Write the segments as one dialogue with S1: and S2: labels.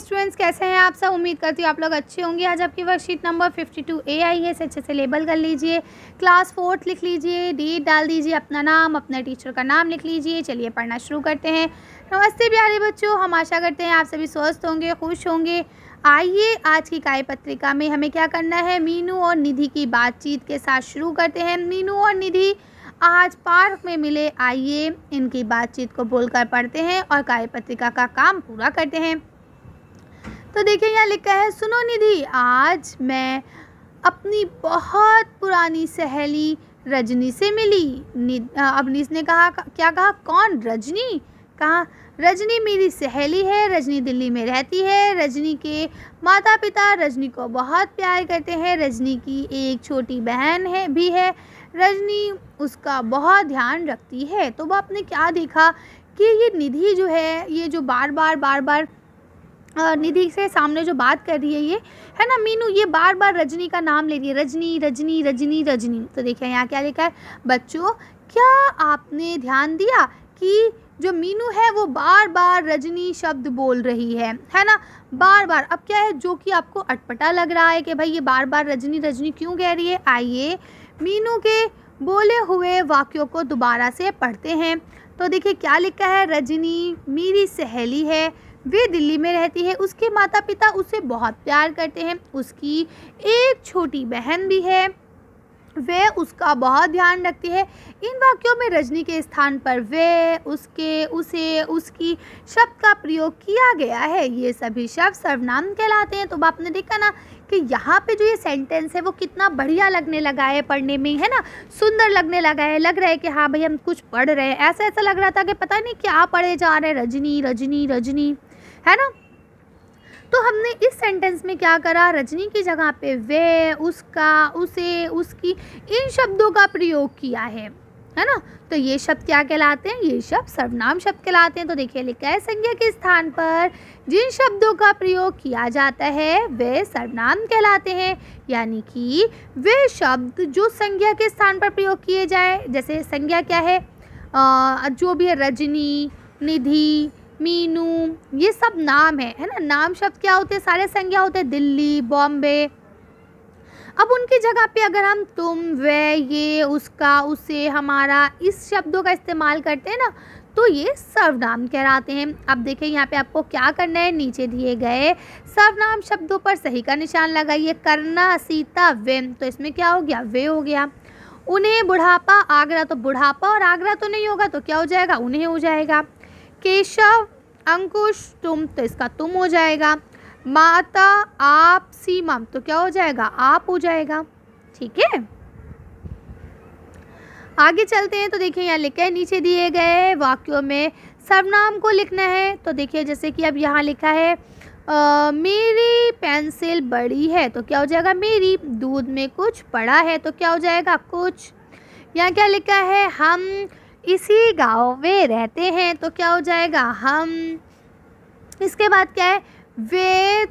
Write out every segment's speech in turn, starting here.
S1: students कैसे हैं आप सब उम्मीद करती हूँ आप लोग अच्छे होंगे आज आपकी वर्कशीट नंबर 52 ए आई है इसे अच्छे से लेबल कर लीजिए क्लास फोर्थ लिख लीजिए डेट डाल दीजिए अपना नाम अपने टीचर का नाम लिख लीजिए चलिए पढ़ना शुरू करते हैं नमस्ते प्यारे बच्चों हम आशा करते हैं आप सभी स्वस्थ होंगे खुश होंगे आइए आज की काय पत्रिका में हमें क्या करना है मीनू और निधि की बातचीत के साथ शुरू करते हैं मीनू और निधि आज पार्क में मिले आइए इनकी बातचीत को बोलकर पढ़ते हैं और काय पत्रिका का काम पूरा करते हैं तो देखिए यहाँ लिखा है सुनो निधि आज मैं अपनी बहुत पुरानी सहेली रजनी से मिली अब नीस ने कहा क्या कहा कौन रजनी कहा रजनी मेरी सहेली है रजनी दिल्ली में रहती है रजनी के माता पिता रजनी को बहुत प्यार करते हैं रजनी की एक छोटी बहन है भी है रजनी उसका बहुत ध्यान रखती है तो वह आपने क्या देखा कि ये निधि जो है ये जो बार बार बार बार निधि से सामने जो बात कर रही है ये है ना मीनू ये बार बार रजनी का नाम ले रही है रजनी रजनी रजनी रजनी तो देखिए यहाँ क्या लिखा है बच्चों क्या आपने ध्यान दिया कि जो मीनू है वो बार बार रजनी शब्द बोल रही है है ना बार बार अब क्या है जो कि आपको अटपटा लग रहा है कि भाई ये बार बार रजनी रजनी क्यों कह रही है आइए मीनू के बोले हुए वाक्यों को दोबारा से पढ़ते हैं तो देखिए क्या लिखा है रजनी मेरी सहेली है वे दिल्ली में रहती है उसके माता पिता उसे बहुत प्यार करते हैं उसकी एक छोटी बहन भी है वे उसका बहुत ध्यान रखती है इन वाक्यों में रजनी के स्थान पर वे उसके उसे उसकी शब्द का प्रयोग किया गया है ये सभी शब्द सर्वनाम कहलाते हैं तो आपने देखा ना कि यहाँ पे जो ये सेंटेंस है वो कितना बढ़िया लगने लगा है पढ़ने में है ना सुंदर लगने लगा है लग रहा है कि हाँ भाई हम कुछ पढ़ रहे हैं ऐसा ऐसा लग रहा था कि पता नहीं क्या पढ़े जा रहे हैं रजनी रजनी रजनी है ना तो हमने इस सेंटेंस में क्या करा रजनी की जगह पे वे उसका उसे उसकी इन शब्दों का प्रयोग किया है है ना तो ये शब्द क्या कहलाते हैं ये शब्द सर्वनाम शब्द कहलाते हैं तो देखिए लिखा है संज्ञा के स्थान पर जिन शब्दों का प्रयोग किया जाता है वे सर्वनाम कहलाते हैं यानी कि वे शब्द जो संज्ञा के स्थान पर प्रयोग किए जाए जैसे संज्ञा क्या है आ, जो भी है रजनी निधि मीनू ये सब नाम है है ना नाम शब्द क्या होते हैं सारे संज्ञा होते हैं दिल्ली बॉम्बे अब उनकी जगह पे अगर हम तुम वे ये उसका उसे हमारा इस शब्दों का इस्तेमाल करते हैं ना तो ये सर्वनाम कहलाते हैं अब देखिए यहाँ पे आपको क्या करना है नीचे दिए गए सर्वनाम शब्दों पर सही का निशान लगाइए करना सीता वे तो इसमें क्या हो गया वे हो गया उन्हें बुढ़ापा आगरा तो बुढ़ापा और आगरा तो नहीं होगा तो क्या हो जाएगा उन्हें हो जाएगा केशव अंकुश तुम तो इसका तुम हो जाएगा माता आप सीमा तो क्या हो जाएगा आप हो जाएगा ठीक है आगे चलते हैं तो देखिए यहाँ लिखा है नीचे दिए गए वाक्यों में सर्वनाम को लिखना है तो देखिए जैसे कि अब यहाँ लिखा है आ, मेरी पेंसिल बड़ी है तो क्या हो जाएगा मेरी दूध में कुछ पड़ा है तो क्या हो जाएगा कुछ यहाँ क्या लिखा है हम इसी गांव में रहते हैं तो क्या हो जाएगा हम इसके बाद क्या है वे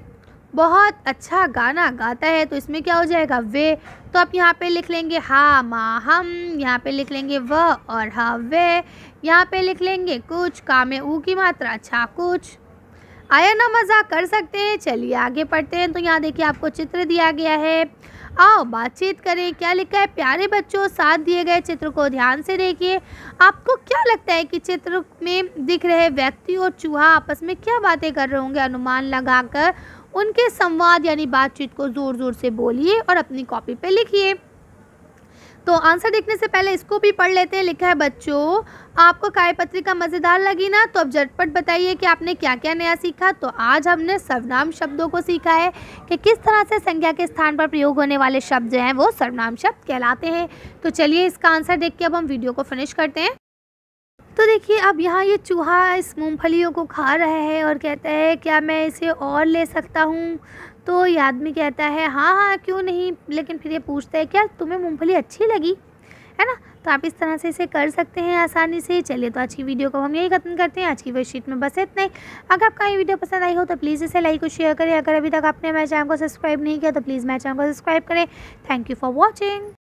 S1: बहुत अच्छा गाना गाता है तो इसमें क्या हो जाएगा वे तो आप यहाँ पे लिख लेंगे हा माँ हम यहाँ पे लिख लेंगे व और हा वे यहाँ पे लिख लेंगे कुछ कामे ऊ की मात्रा अच्छा कुछ आया ना मज़ा कर सकते हैं चलिए आगे पढ़ते हैं तो यहाँ देखिए आपको चित्र दिया गया है आओ बातचीत करें क्या लिखा है प्यारे बच्चों साथ दिए गए चित्र को ध्यान से देखिए आपको क्या लगता है कि चित्र में दिख रहे व्यक्ति और चूहा आपस में क्या बातें कर रहे होंगे अनुमान लगाकर उनके संवाद यानी बातचीत को ज़ोर ज़ोर से बोलिए और अपनी कॉपी पे लिखिए तो आंसर देखने से पहले इसको भी पढ़ लेते हैं लिखा है बच्चों आपको काय पत्रिका मज़ेदार लगी ना तो अब झटपट बताइए कि आपने क्या क्या नया सीखा तो आज हमने सर्वनाम शब्दों को सीखा है कि किस तरह से संज्ञा के स्थान पर प्रयोग होने वाले शब्द जो हैं वो सर्वनाम शब्द कहलाते हैं तो चलिए इसका आंसर देख के अब हम वीडियो को फिनिश करते हैं तो देखिए अब यहाँ ये चूहा इस मूंगफलियों को खा रहा है और कहता है क्या मैं इसे और ले सकता हूँ तो ये आदमी कहता है हाँ हाँ क्यों नहीं लेकिन फिर ये पूछता है क्या तुम्हें मूँगफली अच्छी लगी है ना तो आप इस तरह से इसे कर सकते हैं आसानी से चलिए तो आज की वीडियो को हम यही खत्म करते हैं आज की वर्कशीट में बस इतना ही अगर आपका ये वीडियो पसंद आई हो तो प्लीज़ इसे लाइक और शेयर करें अगर अभी तक आपने मेरे चैनल को सब्सक्राइब नहीं किया तो प्लीज़ मेरे चैनल को सब्सक्राइब करें थैंक यू फॉर वॉचिंग